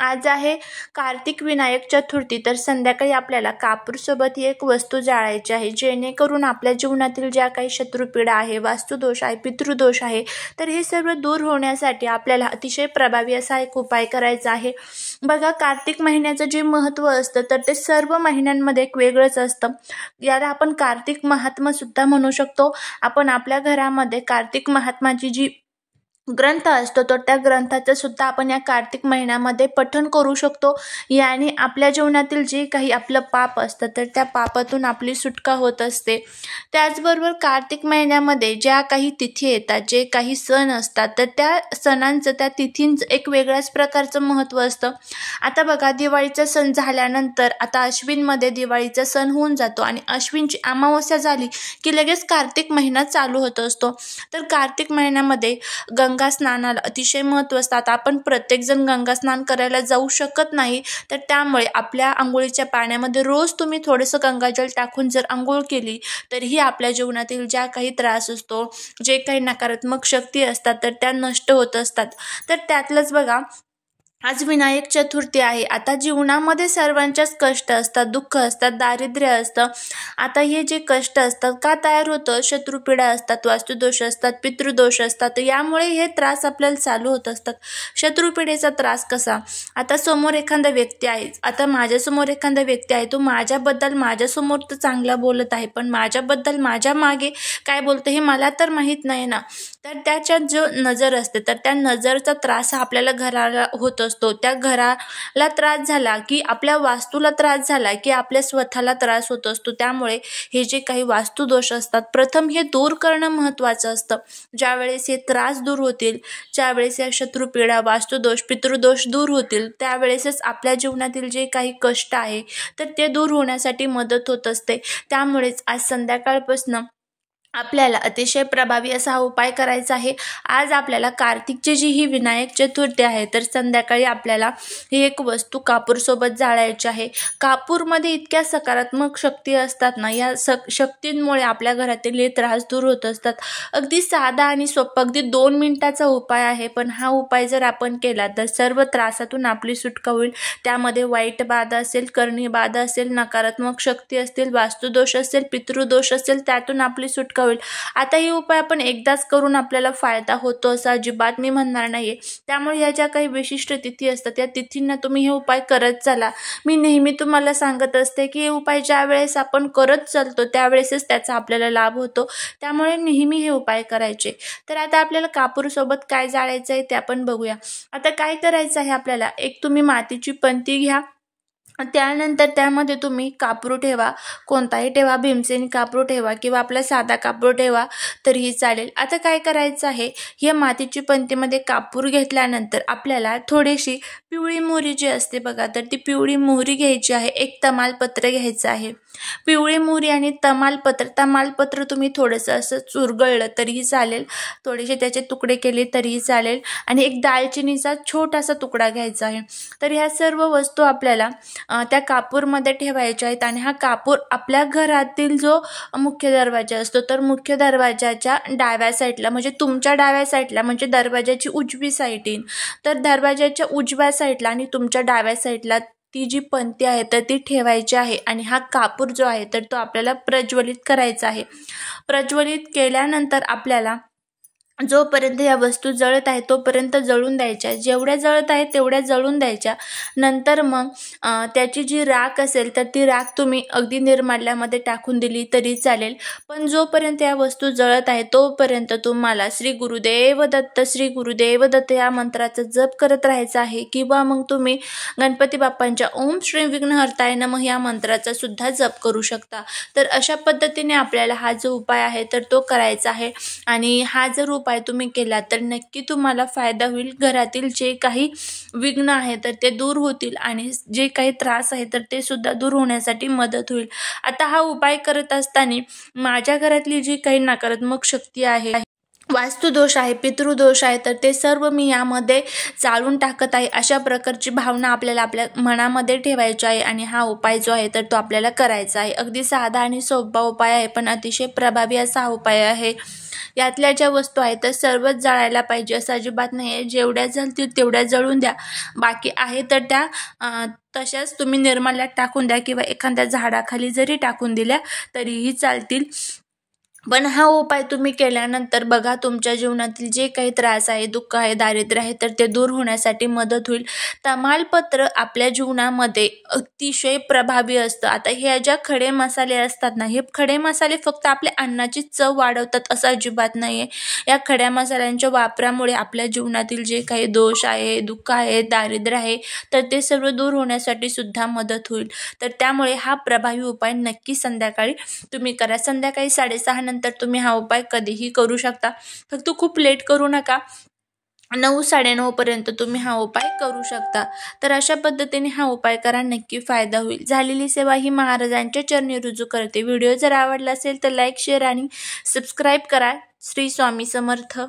आज आहे कार्तिक विनायक चतुर्थी तर संध्याकाळी आपल्याला कापूरसोबत ही एक वस्तू जाळायची आहे जेणेकरून आपल्या जीवनातील ज्या काही शत्रुपीडा आहे वास्तुदोष आहे पितृदोष आहे तर हे सर्व दूर होण्यासाठी आपल्याला अतिशय प्रभावी असा एक उपाय करायचा आहे बघा कार्तिक महिन्याचं जे महत्त्व असतं तर ते सर्व महिन्यांमध्ये एक वेगळंच असतं याला आपण कार्तिक महात्मासुद्धा म्हणू शकतो आपण आपल्या घरामध्ये कार्तिक महात्माची जी ग्रंथ असतो तर त्या ग्रंथाचं सुद्धा आपण या कार्तिक महिन्यामध्ये पठण करू शकतो याने आपल्या जीवनातील जे काही आपलं पाप असतं तर त्या पापातून आपली सुटका होत असते त्याचबरोबर कार्तिक महिन्यामध्ये ज्या काही तिथी येतात जे काही सण असतात तर त्या सणांचं त्या तिथींचं एक वेगळ्याच प्रकारचं महत्त्व असतं आता बघा दिवाळीचा सण झाल्यानंतर आता अश्विनमध्ये दिवाळीचा सण होऊन जातो आणि अश्विनची अमावस्या झाली की लगेच कार्तिक महिना चालू होत असतो तर कार्तिक महिन्यामध्ये ग स्नानाला अतिशय महत्त्व असतात आपण प्रत्येकजण स्नान करायला जाऊ शकत नाही तर त्यामुळे आपल्या आंघोळीच्या पाण्यामध्ये रोज तुम्ही थोडंसं गंगाजल टाकून जर आंघोळ केली तरीही आपल्या जीवनातील ज्या काही त्रास असतो जे काही नकारात्मक शक्ती असतात तर त्या नष्ट होत असतात तर त्यातलंच बघा आज विनायक चतुर्थी आहे आता जीवनामध्ये सर्वांच्याच कष्ट असतात दुःख असतात दारिद्र्य असतं आता हे जे कष्ट असतात का तयार होतं शत्रुपिडा असतात वास्तुदोष असतात पितृदोष असतात यामुळे हे त्रास आपल्याला चालू होत असतात शत्रुपिढेचा त्रास कसा आता समोर एखादा व्यक्ती आहे आता माझ्यासमोर एखादा व्यक्ती आहे तो माझ्याबद्दल माझ्यासमोर तर चांगला बोलत आहे पण माझ्याबद्दल माझ्या मागे काय बोलतं हे मला तर माहीत नाही ना तर त्याच्यात जो नजर असते तर त्या नजरचा त्रास हा आपल्याला घराला होत असतो त्या घराला त्रास झाला की आपल्या वास्तूला त्रास झाला की आपल्या स्वतःला त्रास होत असतो त्यामुळे हे जे काही वास्तुदोष असतात प्रथम हे दूर करणं महत्त्वाचं असतं ज्यावेळेस हे त्रास दूर होतील ज्यावेळेस या शत्रुपीडा वास्तुदोष पितृदोष दूर होतील त्यावेळेसच आपल्या जीवनातील जे काही कष्ट आहे तर ते दूर होण्यासाठी मदत होत असते त्यामुळेच आज संध्याकाळपासून आपल्याला अतिशय प्रभावी असा हा उपाय करायचा आहे आज आपल्याला कार्तिकची जी ही विनायक चतुर्थी आहे तर संध्याकाळी आपल्याला ही एक वस्तू कापूरसोबत जाळायची आहे कापूरमध्ये इतक्या सकारात्मक शक्ती असतात ना या स शक्तींमुळे आपल्या घरातील त्रास दूर होत असतात अगदी साधा आणि सोप अगदी दोन मिनटाचा उपाय आहे पण हा उपाय जर आपण केला तर सर्व त्रासातून आपली सुटका होईल त्यामध्ये वाईट बाधा असेल करणी बाधा असेल नकारात्मक शक्ती असतील वास्तुदोष असेल पितृदोष असेल त्यातून आपली सुटका होईल आता हे उपाय आपण एकदाच करून आपल्याला फायदा होतो असा अजिबात मी म्हणणार नाही त्यामुळे ह्या ज्या काही विशिष्ट तिथी असतात त्या तिथींना तुम्ही हे उपाय करत चाला मी नेहमी तुम्हाला सांगत असते की हे उपाय ज्या वेळेस आपण करत चालतो त्यावेळेसच त्याचा आपल्याला लाभ होतो त्यामुळे नेहमी हे उपाय करायचे तर आता आपल्याला कापूरसोबत काय जाळायचं आहे ते आपण बघूया आता काय करायचं आहे आपल्याला एक तुम्ही मातीची पंती घ्या त्यानंतर त्यामध्ये तुम्ही कापरू ठेवा कोणताही ठेवा भीमसेन कापरू ठेवा किंवा आपला साधा कापरू ठेवा तरीही चालेल आता काय करायचं आहे या मातीची पंतीमध्ये कापूर घेतल्यानंतर आपल्याला थोडीशी पिवळी मोहरी जी असते बघा तर ती पिवळी मोहरी घ्यायची आहे एक तमालपत्र घ्यायचं आहे पिवळी मोहरी आणि तमालपत्र तमालपत्र तुम्ही थोडंसं असं चुरगळलं तरीही चालेल थोडेसे त्याचे तुकडे केले तरीही चालेल आणि एक दालचिनीचा छोटासा तुकडा घ्यायचा आहे तर ह्या सर्व वस्तू आपल्याला त्या कापूरमध्ये ठेवायच्या आहेत आणि हा कापूर आपल्या घरातील जो मुख्य दरवाजा असतो तर मुख्य दरवाजाच्या डाव्या साईडला म्हणजे तुमच्या डाव्या साईडला म्हणजे दरवाजाची उजवी साईड येईल तर दरवाजाच्या उजव्या साईडला आणि तुमच्या डाव्या साईडला ती जी पंती आहे तर ती ठेवायची आहे आणि हा कापूर जो आहे तर तो आपल्याला प्रज्वलित करायचा आहे प्रज्वलित केल्यानंतर आपल्याला जोपर्यंत या वस्तू जळत आहे तोपर्यंत जळून द्यायच्या जेवढ्या जळत आहे तेवढ्या जळून द्यायच्या नंतर मग त्याची जी राख असेल तर ती राख तुम्ही अगदी निर्माल्यामध्ये टाकून दिली तरी चालेल पण जोपर्यंत या वस्तू जळत आहे तोपर्यंत तुम्हाला श्री गुरुदेव दत्त श्री गुरुदेव दत्त या मंत्राचा जप करत राहायचा आहे किंवा मग तुम्ही गणपती बाप्पांच्या ओम श्री विघ्नहर्ताय नम या मंत्राचा सुद्धा जप करू शकता तर अशा पद्धतीने आपल्याला हा जो उपाय आहे तर तो करायचा आहे आणि हा जर उपाय उपाय तुम्ही केला तर नक्की तुम्हाला फायदा होईल घरातील जे काही विघ्न आहे तर ते दूर होतील आणि जे काही त्रास आहे तर ते सुद्धा दूर होण्यासाठी मदत होईल आता हा उपाय करत असताना माझ्या घरातली जी काही नकारात्मक शक्ती आहे वास्तुदोष आहे पितृदोष आहे तर ते सर्व मी यामध्ये चालून टाकत आहे अशा प्रकारची भावना आपल्याला आपल्या मनामध्ये ठेवायची आहे आणि हा उपाय जो आहे तर तो आपल्याला करायचा आहे अगदी साधा आणि सोपा उपाय आहे पण अतिशय प्रभावी असा उपाय आहे यातल्या ज्या वस्तू आहेत त्या सर्वच जळायला पाहिजे असं अजिबात नाही आहे जेवढ्या जळतील तेवढ्या जळून द्या बाकी आहे तर त्या तशाच तुम्ही निर्माल्यात टाकून द्या किंवा एखाद्या झाडाखाली जरी टाकून दिल्या तरीही चालतील पण हा उपाय तुम्ही केल्यानंतर बघा तुमच्या जीवनातील जे काही त्रास आहे दुःख आहे दारिद्र्य आहे तर ते दूर होण्यासाठी मदत होईल तमालपत्र आपल्या जीवनामध्ये अतिशय प्रभावी असतं आता हे ज्या खडे मसाले असतात ना हे खडे मसाले फक्त आपल्या अन्नाची चव वाढवतात असं अजिबात नाही आहे या खड्या मसाल्यांच्या वापरामुळे आपल्या जीवनातील जे काही दोष आहे दुःख आहे दारिद्र्य आहे तर ते सर्व दूर होण्यासाठी सुद्धा मदत होईल तर त्यामुळे हा प्रभावी उपाय नक्की संध्याकाळी तुम्ही करा संध्याकाळी साडेसहा नंतर तुम्ही हा उपाय कधीही करू शकता फक्त खूप लेट करू नका नऊ पर्यंत तुम्ही हा उपाय करू शकता तर अशा पद्धतीने हा उपाय करा नक्की फायदा होईल झालेली सेवा ही महाराजांच्या चरणी रुजू करते व्हिडिओ जर आवडला असेल तर लाईक शेअर आणि सबस्क्राईब करा श्री स्वामी समर्थ